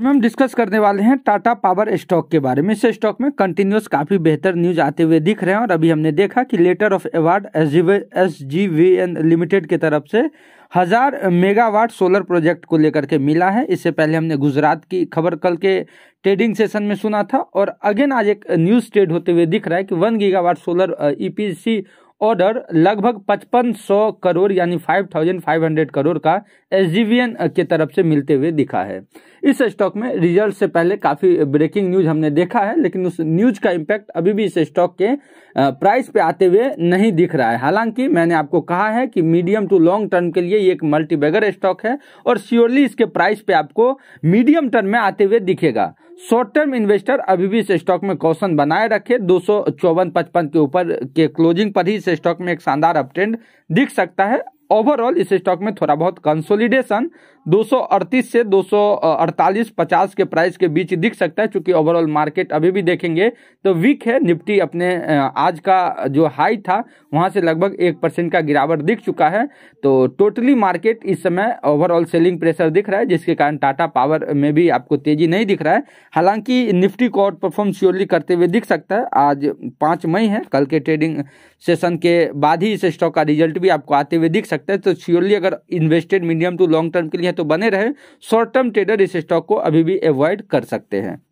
में हम डिस्कस करने वाले हैं टाटा पावर स्टॉक के बारे में इस स्टॉक में कंटिन्यूस काफ़ी बेहतर न्यूज आते हुए दिख रहे हैं और अभी हमने देखा कि letter of award S G limited के तरफ से हज़ार मेगावाट सोलर प्रोजेक्ट को लेकर के मिला है इससे पहले हमने गुजरात की खबर कल के ट्रेडिंग सेशन में सुना था और अगेन आज एक न्यूज़ ट्रेड होते हुए दिख रहा है कि one gigawatt solar EPC order लगभग 5500 करोड़ यानी 5500 करोड़ का एस के तरफ से मिलते हुए दिखा है इस स्टॉक में रिजल्ट से पहले काफ़ी ब्रेकिंग न्यूज हमने देखा है लेकिन उस न्यूज का इम्पैक्ट अभी भी इस स्टॉक के प्राइस पे आते हुए नहीं दिख रहा है हालांकि मैंने आपको कहा है कि मीडियम टू लॉन्ग टर्म के लिए ये एक मल्टीबैगर स्टॉक है और श्योरली इसके प्राइस पे आपको मीडियम टर्म में आते हुए दिखेगा शॉर्ट टर्म इन्वेस्टर अभी भी इस स्टॉक में कौशन बनाए रखे दो सौ पचपन के ऊपर के क्लोजिंग पर ही इस स्टॉक में एक शानदार अपट्रेंड दिख सकता है ओवरऑल इस स्टॉक में थोड़ा बहुत कंसोलिडेशन 238 से 248 50 के प्राइस के बीच दिख सकता है क्योंकि ओवरऑल मार्केट अभी भी देखेंगे तो वीक है निफ्टी अपने आज का जो हाई था वहां से लगभग एक परसेंट का गिरावट दिख चुका है तो टोटली मार्केट इस समय ओवरऑल सेलिंग प्रेशर दिख रहा है जिसके कारण टाटा पावर में भी आपको तेजी नहीं दिख रहा है हालांकि निफ्टी को आउट परफॉर्म श्योरली करते हुए दिख सकता है आज पाँच मई है कल के ट्रेडिंग सेशन के बाद ही इस स्टॉक का रिजल्ट भी आपको आते हुए दिख सकता है तो श्योरली अगर invested medium to long term के लिए है तो बने रहें शॉर्ट टर्म ट्रेडर इस स्टॉक को अभी भी अवॉइड कर सकते हैं